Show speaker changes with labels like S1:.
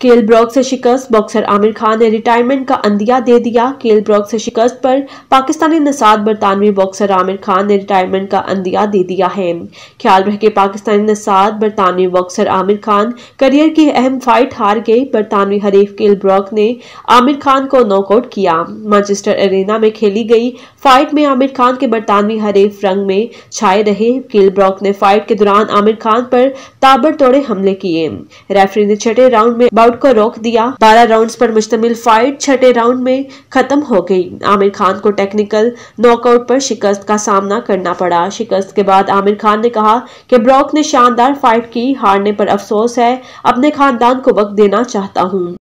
S1: केल ब्रॉक से शिकस्त बॉक्सर आमिर खान ने रिटायरमेंट का अंदिया दे दिया केल ब्रॉक से शिकस्त पर पाकिस्तानी नसाद बरतानवी बॉक्सर आमिर खान ने रिटायरमेंट का अंदिया दे दिया है ख्याल रहे कि पाकिस्तानी नसाद बरतानवी बॉक्सर आमिर खान करियर की अहम फाइट हार गए बरतानवी हरीफ केल ब्रॉक ने आमिर खान को नॉकआउट किया मानचेस्टर एरेना में खेली गई फाइट में आमिर खान के बरतानवी हरीफ रंग में छाए रहे केल ब्रॉक ने फाइट के दौरान आमिर खान पर ताबड़ हमले किए रेफरी ने छठे राउंड में नॉकआउट को रोक दिया बारह राउंड पर मुश्तमिल फाइट छठे राउंड में खत्म हो गई आमिर खान को टेक्निकल नॉकआउट पर शिकस्त का सामना करना पड़ा शिकस्त के बाद आमिर खान ने कहा कि ब्रॉक ने शानदार फाइट की हारने पर अफसोस है अपने खानदान को वक्त देना चाहता हूँ